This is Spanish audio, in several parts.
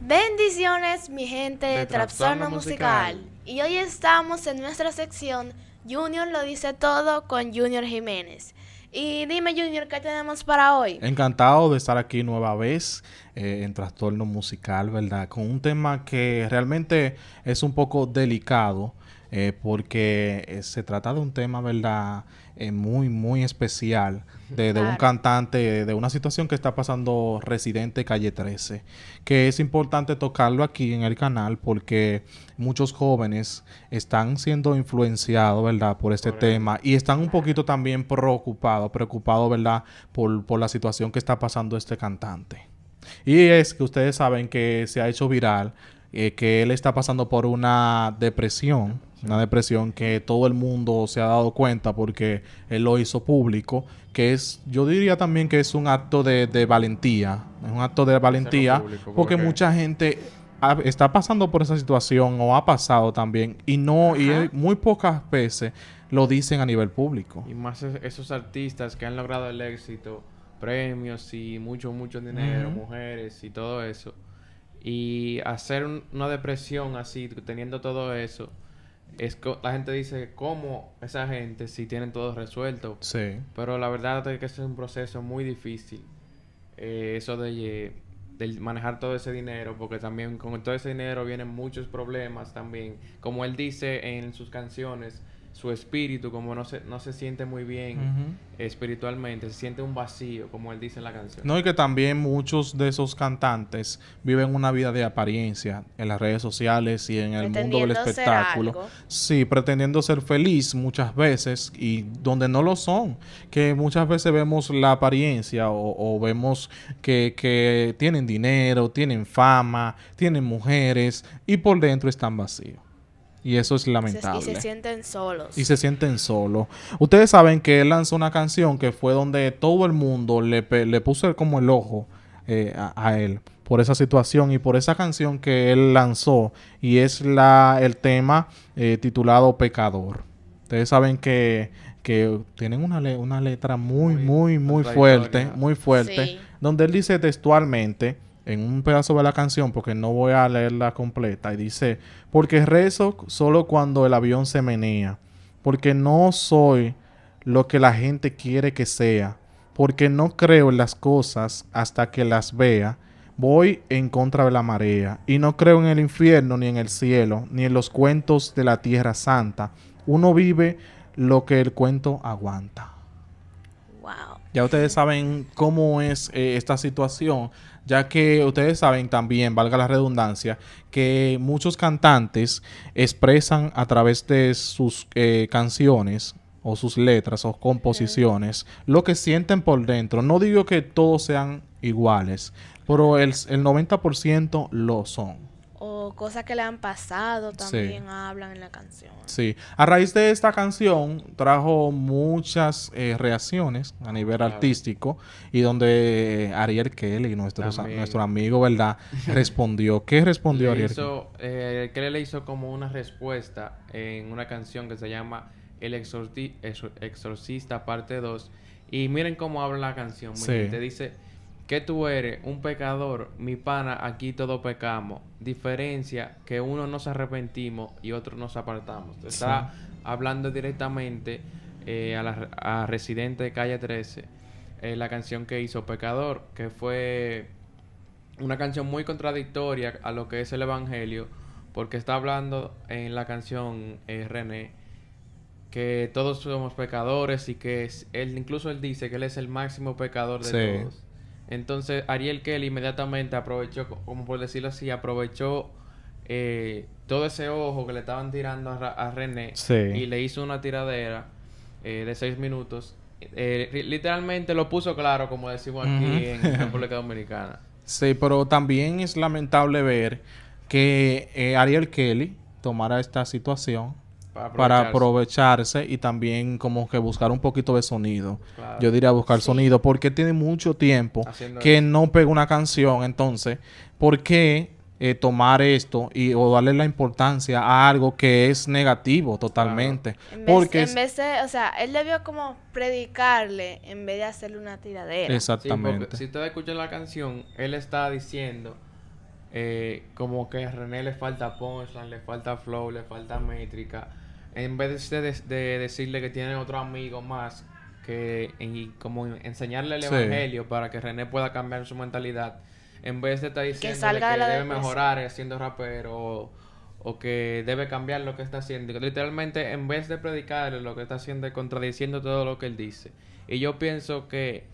Bendiciones mi gente de Trastorno Musical. y hoy estamos en nuestra sección Junior lo dice todo con Junior Jiménez. Y dime, Junior, ¿qué tenemos para hoy? Encantado de estar aquí nueva vez eh, en Trastorno Musical, ¿verdad? Con un tema que realmente es un poco delicado, eh, porque eh, se trata de un tema, ¿verdad? Eh, muy, muy especial de, un cantante, de una situación que está pasando residente calle 13, que es importante tocarlo aquí en el canal porque muchos jóvenes están siendo influenciados, ¿verdad?, por este tema y están un poquito también preocupados, preocupados, ¿verdad?, por, la situación que está pasando este cantante. Y es que ustedes saben que se ha hecho viral que él está pasando por una depresión una depresión que todo el mundo se ha dado cuenta porque él lo hizo público, que es, yo diría también que es un acto de, valentía, es un acto de valentía porque, mucha gente está pasando por esa situación o ha pasado también y no, y muy pocas veces lo dicen a nivel público. Y más esos artistas que han logrado el éxito, premios y mucho, mucho dinero, mujeres y todo eso. Y hacer una depresión así, teniendo todo eso, es que la gente dice, ¿cómo esa gente si tienen todo resuelto? Sí. Pero la verdad es que es un proceso muy difícil. Eh, eso de, de, manejar todo ese dinero, porque también con todo ese dinero vienen muchos problemas también. Como él dice en sus canciones, su espíritu, como no se, no se siente muy bien espiritualmente, se siente un vacío, como él dice en la canción. No, y que también muchos de esos cantantes viven una vida de apariencia en las redes sociales y en el mundo del espectáculo. Sí, pretendiendo ser feliz muchas veces y donde no lo son, que muchas veces vemos la apariencia o, o vemos que, que tienen dinero, tienen fama, tienen mujeres y por dentro están vacíos. Y eso es lamentable. Y se sienten solos. Y se sienten solos. Ustedes saben que él lanzó una canción que fue donde todo el mundo le, le puso como el ojo eh, a, él por esa situación y por esa canción que él lanzó. Y es la, el tema eh, titulado Pecador. Ustedes saben que, tienen una, una letra muy, muy, muy, fuerte, muy fuerte, donde él dice textualmente en un pedazo de la canción porque no voy a leerla completa. Y dice, porque rezo solo cuando el avión se menea, porque no soy lo que la gente quiere que sea, porque no creo en las cosas hasta que las vea. Voy en contra de la marea y no creo en el infierno ni en el cielo, ni en los cuentos de la tierra santa. Uno vive lo que el cuento aguanta. Ya ustedes saben cómo es eh, esta situación, ya que ustedes saben también, valga la redundancia, que muchos cantantes expresan a través de sus eh, canciones o sus letras o composiciones lo que sienten por dentro. No digo que todos sean iguales, pero el, el 90% lo son cosas que le han pasado también hablan en la canción. Sí, a raíz de esta canción trajo muchas eh, reacciones a ah, nivel artístico y donde Ariel Kelly, nuestro, nuestro amigo, ¿verdad? respondió. ¿Qué respondió Ariel Ariel eh, Kelly le hizo como una respuesta en una canción que se llama El Exorcista Parte 2. Y miren cómo habla la canción. Muy Te dice que tú eres un pecador, mi pana, aquí todos pecamos. Diferencia que uno nos arrepentimos y otro nos apartamos. Está hablando directamente eh, a, la, Residente de Calle 13, eh, la canción que hizo Pecador, que fue una canción muy contradictoria a lo que es el Evangelio, porque está hablando en la canción eh, René que todos somos pecadores y que él incluso él dice que él es el máximo pecador de todos. Entonces Ariel Kelly inmediatamente aprovechó, como por decirlo así, aprovechó eh, todo ese ojo que le estaban tirando a, René y le hizo una tiradera eh, de seis minutos. Eh, literalmente lo puso claro, como decimos aquí en República Dominicana. Sí, pero también es lamentable ver que eh, Ariel Kelly tomara esta situación para aprovecharse. y también como que buscar un poquito de sonido. Yo diría buscar sonido porque tiene mucho tiempo que no pega una canción, entonces, ¿por qué eh, tomar esto y o darle la importancia a algo que es negativo totalmente? porque en vez de, o sea, él debió como predicarle en vez de hacerle una tiradera. Exactamente. si ustedes escuchan la canción, él está diciendo eh, como que a René le falta punchline, le falta flow, le falta métrica. En vez de, decirle que tiene otro amigo más, que como enseñarle el evangelio para que René pueda cambiar su mentalidad, en vez de estar diciendo que, debe mejorar siendo rapero o, o, que debe cambiar lo que está haciendo. Literalmente, en vez de predicarle lo que está haciendo, contradiciendo todo lo que él dice. Y yo pienso que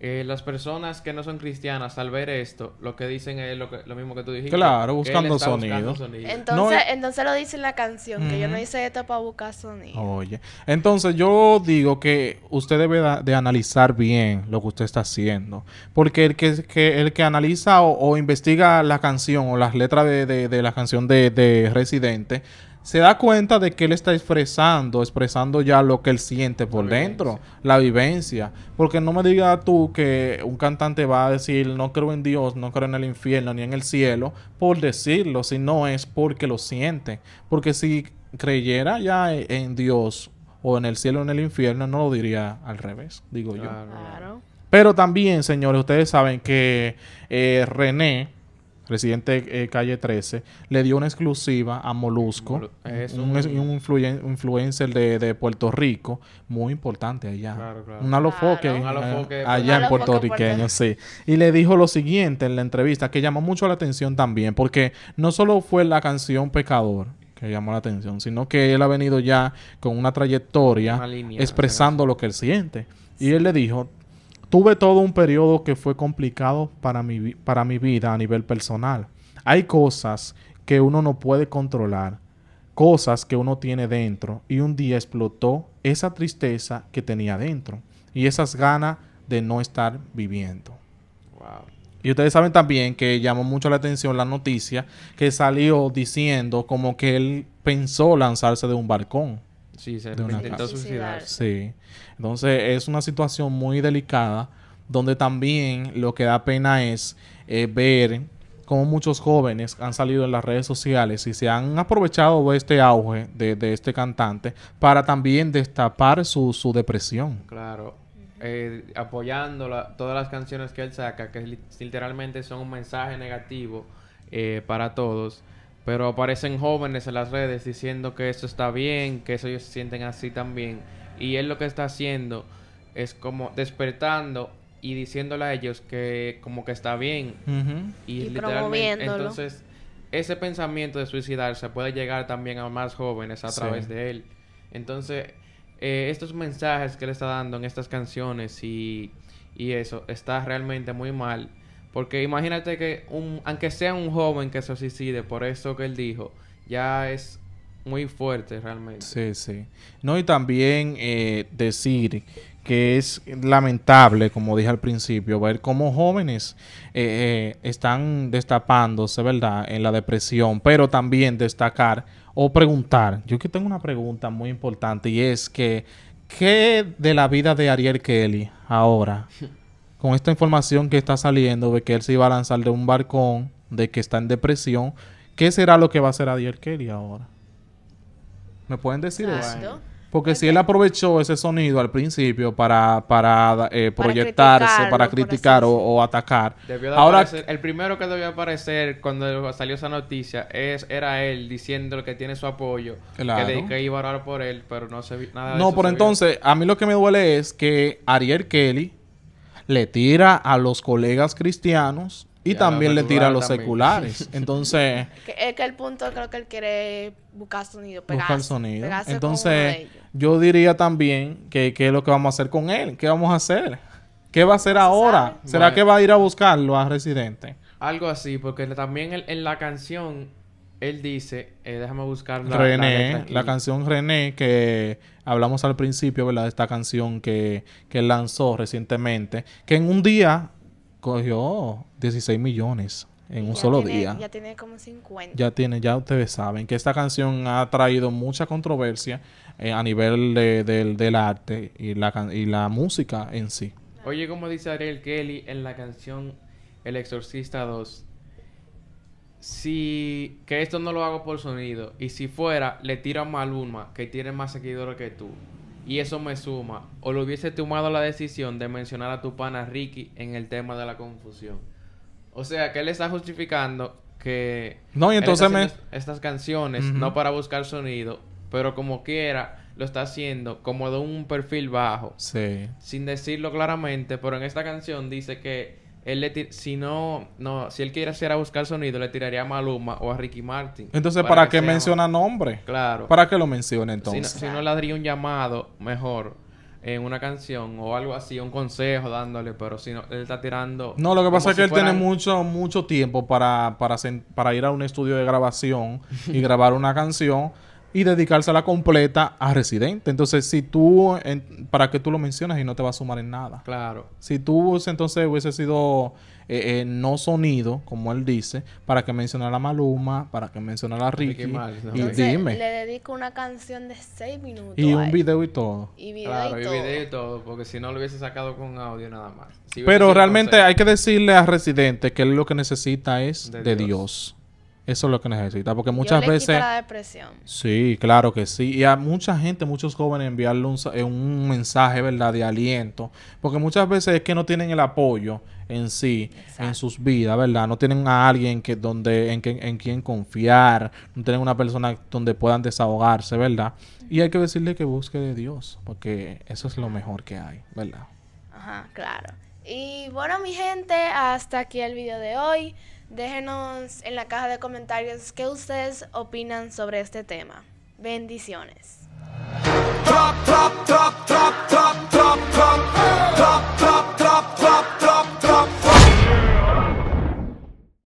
eh, las personas que no son cristianas al ver esto, lo que dicen es lo, mismo que tú dijiste. Claro, buscando sonido. Entonces, entonces lo dice la canción, que yo no mm. hice esto para buscar sonido. Oye, entonces yo digo que usted debe de analizar bien lo que usted está haciendo. Porque el que, que el que analiza o, investiga la canción o las letras de, la canción de, de Residente se da cuenta de que él está expresando, expresando ya lo que él siente por dentro, la vivencia. Porque no me digas tú que un cantante va a decir, no creo en Dios, no creo en el infierno ni en el cielo, por decirlo, si no es porque lo siente. Porque si creyera ya en Dios o en el cielo o en el infierno, no lo diría al revés, digo yo. Pero también, señores, ustedes saben que eh, René, residente eh, calle 13, le dio una exclusiva a Molusco, un, influencer de, Puerto Rico, muy importante allá. Un alofoque, eh, allá en puertorriqueño, sí. Y le dijo lo siguiente en la entrevista, que llamó mucho la atención también, porque no solo fue la canción Pecador, que llamó la atención, sino que él ha venido ya con una trayectoria expresando lo que él siente. Y él le dijo, tuve todo un periodo que fue complicado para mi, para mi vida a nivel personal. Hay cosas que uno no puede controlar, cosas que uno tiene dentro y un día explotó esa tristeza que tenía dentro y esas ganas de no estar viviendo. Y ustedes saben también que llamó mucho la atención la noticia que salió diciendo como que él pensó lanzarse de un balcón. Sí, se intentó suicidar. Sí. Entonces es una situación muy delicada donde también lo que da pena es eh, ver cómo muchos jóvenes han salido en las redes sociales y se han aprovechado de este auge de, este cantante para también destapar su, su depresión. Claro. Eh, apoyando todas las canciones que él saca, que literalmente son un mensaje negativo eh, para todos. Pero aparecen jóvenes en las redes diciendo que eso está bien, que eso ellos se sienten así también. Y él lo que está haciendo es como despertando y diciéndole a ellos que como que está bien. Y, literalmente, entonces ese pensamiento de suicidarse puede llegar también a más jóvenes a través de él. Entonces, eh, estos mensajes que él está dando en estas canciones y, y eso está realmente muy mal. Porque imagínate que, un, aunque sea un joven que se suicide por eso que él dijo, ya es muy fuerte realmente. Sí, sí. No, y también eh, decir que es lamentable, como dije al principio, ver cómo jóvenes eh, eh, están destapándose, ¿verdad?, en la depresión, pero también destacar o preguntar. Yo que tengo una pregunta muy importante y es que, ¿qué de la vida de Ariel Kelly ahora? con esta información que está saliendo de que él se iba a lanzar de un barcón, de que está en depresión, ¿qué será lo que va a hacer Ariel Kelly ahora? ¿Me pueden decir eso? Porque si él aprovechó ese sonido al principio para, para, eh, proyectarse, para criticar o, atacar. Ahora, el primero que debió aparecer cuando salió esa noticia es era él diciendo que tiene su apoyo, que, que, iba a orar por él, pero no se nada. No, por pero entonces, a mí lo que me duele es que Ariel Kelly le tira a los colegas cristianos y, también le tira a los seculares. Entonces... es que el punto creo que él quiere buscar sonido, buscar sonido. Entonces, yo diría también que qué es lo que vamos a hacer con él, qué vamos a hacer. ¿Qué va a hacer ahora? ¿Será que va a ir a buscarlo a Residente? Algo así, porque también en la canción él dice, eh, déjame buscar la, René, la, canción René que hablamos al principio, ¿verdad? Esta canción que, que lanzó recientemente, que en un día cogió 16 millones en un solo día. Ya tiene como 50. Ya tiene, ya ustedes saben que esta canción ha traído mucha controversia eh, a nivel del arte y la, y la música en sí. Oye, como dice Ariel Kelly en la canción El Exorcista 2, si que esto no lo hago por sonido y si fuera le tiro a Maluma que tiene más seguidores que tú y eso me suma o lo hubiese tomado la decisión de mencionar a tu pana Ricky en el tema de la confusión o sea que él está justificando que no y entonces me... estas canciones no para buscar sonido pero como quiera lo está haciendo como de un perfil bajo sí sin decirlo claramente pero en esta canción dice que él le si no, no, si él a buscar sonido, le tiraría a Maluma o a Ricky Martin. Entonces, ¿para, qué menciona nombre? Claro. ¿Para qué lo menciona entonces? Si no, le daría un llamado mejor en una canción o algo así, un consejo dándole, pero si no, él está tirando... No, lo que pasa es que él tiene mucho, mucho tiempo para, para ir a un estudio de grabación y grabar una canción y dedicársela completa a residente. Entonces, si tú, ¿para qué tú lo mencionas y no te va a sumar en nada? Claro. Si tú entonces hubiese sido eh, eh, no sonido, como él dice, para que mencionara a Maluma, para que mencionara a Ricky, dime. Le dedico una canción de seis minutos. Y un video y todo. Y video y, todo. porque si no lo hubiese sacado con audio nada más. Pero realmente hay que decirle a Residente que él lo que necesita es de, Dios. Eso es lo que necesita, porque muchas veces... Sí, claro que sí. Y a mucha gente, muchos jóvenes, enviarle un, eh, un, mensaje, ¿verdad?, de aliento, porque muchas veces es que no tienen el apoyo en sí, en sus vidas, ¿verdad? No tienen a alguien que, donde, en, en quien confiar, no tienen una persona donde puedan desahogarse, ¿verdad? Y hay que decirle que busque de Dios, porque eso es lo mejor que hay, ¿verdad? Ajá, claro. Y bueno, mi gente, hasta aquí el video de hoy. Déjenos en la caja de comentarios qué ustedes opinan sobre este tema. Bendiciones.